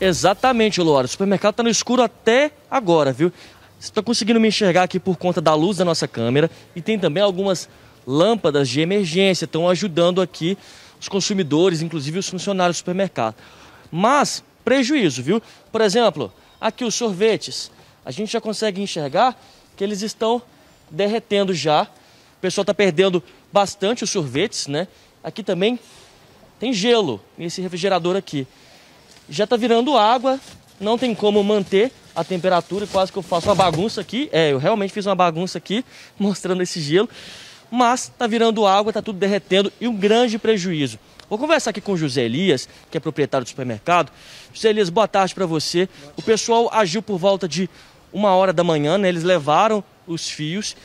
Exatamente, Luara. O supermercado está no escuro até agora, viu? Estou conseguindo me enxergar aqui por conta da luz da nossa câmera e tem também algumas lâmpadas de emergência, estão ajudando aqui os consumidores, inclusive os funcionários do supermercado. Mas prejuízo, viu? Por exemplo, aqui os sorvetes, a gente já consegue enxergar que eles estão derretendo já. O pessoal está perdendo bastante os sorvetes, né? Aqui também tem gelo nesse refrigerador aqui já está virando água, não tem como manter a temperatura, quase que eu faço uma bagunça aqui. É, eu realmente fiz uma bagunça aqui, mostrando esse gelo. Mas está virando água, está tudo derretendo e um grande prejuízo. Vou conversar aqui com o José Elias, que é proprietário do supermercado. José Elias, boa tarde para você. O pessoal agiu por volta de uma hora da manhã, né? Eles levaram os fios.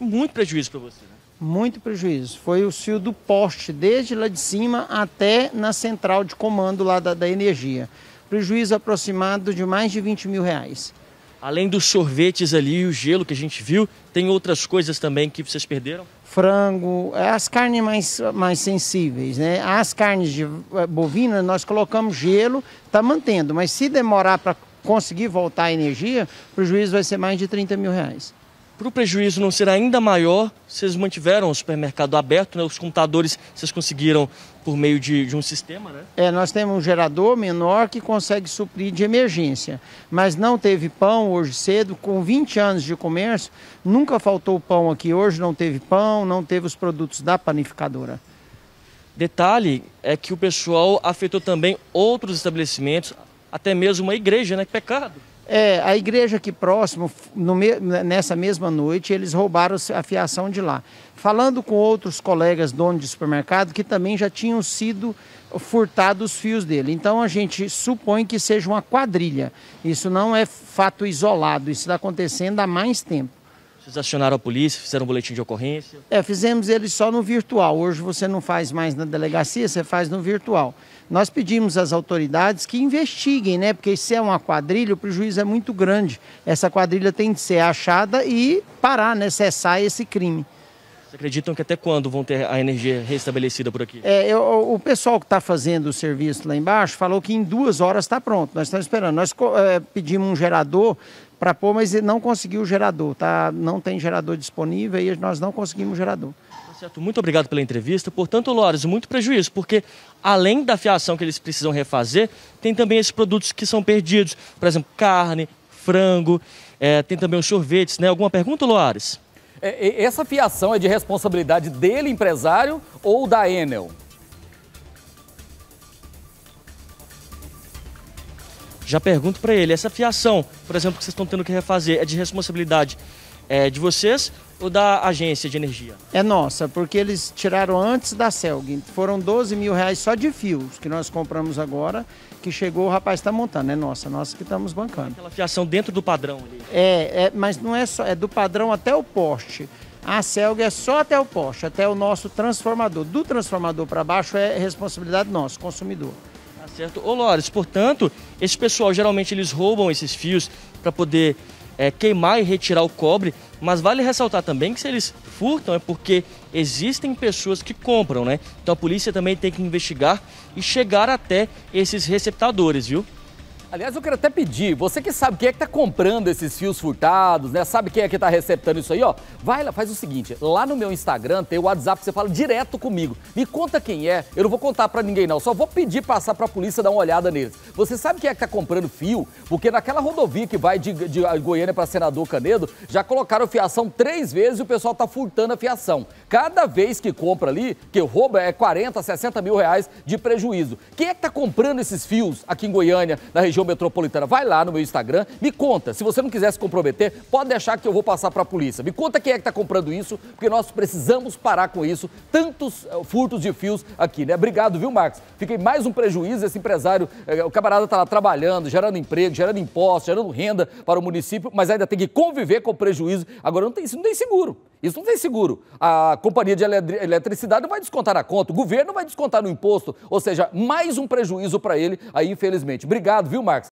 Muito prejuízo para você, né? muito prejuízo. Foi o fio do poste, desde lá de cima até na central de comando lá da, da energia. Prejuízo aproximado de mais de 20 mil reais. Além dos sorvetes ali e o gelo que a gente viu, tem outras coisas também que vocês perderam? Frango, as carnes mais, mais sensíveis, né? As carnes de eh, bovina nós colocamos gelo, está mantendo, mas se demorar para conseguir voltar a energia, o prejuízo vai ser mais de 30 mil reais. Para o prejuízo não ser ainda maior, vocês mantiveram o supermercado aberto, né? os computadores vocês conseguiram por meio de, de, um sistema, né? É, nós temos um gerador menor que consegue suprir de emergência, mas não teve pão hoje cedo, com 20 anos de comércio, nunca faltou pão aqui hoje, não teve pão, não teve os produtos da panificadora. Detalhe é que o pessoal afetou também outros estabelecimentos, até mesmo uma igreja, né? Que é pecado. É, a igreja aqui próximo, no, nessa mesma noite, eles roubaram a fiação de lá. Falando com outros colegas donos de supermercado que também já tinham sido furtados os fios dele. Então a gente supõe que seja uma quadrilha. Isso não é fato isolado, isso está acontecendo há mais tempo. Vocês acionaram a polícia, fizeram um boletim de ocorrência? É, fizemos ele só no virtual. Hoje você não faz mais na delegacia, você faz no virtual. Nós pedimos às autoridades que investiguem, né? Porque se é uma quadrilha, o prejuízo é muito grande. Essa quadrilha tem de ser achada e parar, né? Cessar esse crime. Vocês acreditam que até quando vão ter a energia restabelecida por aqui? É, eu, o pessoal que está fazendo o serviço lá embaixo falou que em duas horas está pronto. Nós estamos esperando. Nós é, pedimos um gerador para pôr, mas não conseguiu o gerador, tá? Não tem gerador disponível e nós não conseguimos gerador. Tá certo, muito obrigado pela entrevista. Portanto, Lores, muito prejuízo, porque além da fiação que eles precisam refazer, tem também esses produtos que são perdidos, por exemplo, carne, frango, é, tem também os sorvetes, né? Alguma pergunta, Loares? É, essa fiação é de responsabilidade dele, empresário, ou da Enel? já pergunto para ele, essa fiação, por exemplo, que vocês estão tendo que refazer, é de responsabilidade é, de vocês ou da agência de energia? É nossa, porque eles tiraram antes da Celg. Foram 12 mil reais só de fios que nós compramos agora, que chegou, o rapaz está montando. É nossa, nossa que estamos bancando. aquela fiação dentro do padrão ali. É, é, mas não é só, é do padrão até o poste. A Celg é só até o poste, até o nosso transformador. Do transformador para baixo é responsabilidade nossa, consumidor. Tá certo. Ô Lores, portanto, esse pessoal geralmente eles roubam esses fios para poder é, queimar e retirar o cobre, mas vale ressaltar também que se eles furtam é porque existem pessoas que compram, né? Então a polícia também tem que investigar e chegar até esses receptadores, viu? Aliás, eu quero até pedir, você que sabe quem é que tá comprando esses fios furtados, né? Sabe quem é que tá receptando isso aí, ó? Vai lá, faz o seguinte, lá no meu Instagram tem o WhatsApp que você fala direto comigo. Me conta quem é, eu não vou contar para ninguém não, só vou pedir passar pra polícia dar uma olhada neles. Você sabe quem é que tá comprando fio? Porque naquela rodovia que vai de, de Goiânia para Senador Canedo, já colocaram fiação três vezes e o pessoal tá furtando a fiação. Cada vez que compra ali, que rouba é 40, 60 mil reais de prejuízo. Quem é que tá comprando esses fios aqui em Goiânia, na região região metropolitana. Vai lá no meu Instagram, me conta. Se você não quiser se comprometer, pode deixar que eu vou passar para a polícia. Me conta quem é que está comprando isso, porque nós precisamos parar com isso. Tantos eh, furtos de fios aqui, né? Obrigado, viu, Marcos? Fiquei mais um prejuízo. Esse empresário, eh, o camarada está lá trabalhando, gerando emprego, gerando impostos, gerando renda para o município, mas ainda tem que conviver com o prejuízo. Agora, não tem, isso não tem seguro. Isso não tem seguro. A companhia de eletricidade vai descontar a conta, o governo vai descontar no imposto, ou seja, mais um prejuízo para ele aí, infelizmente. Obrigado, viu, Marcos?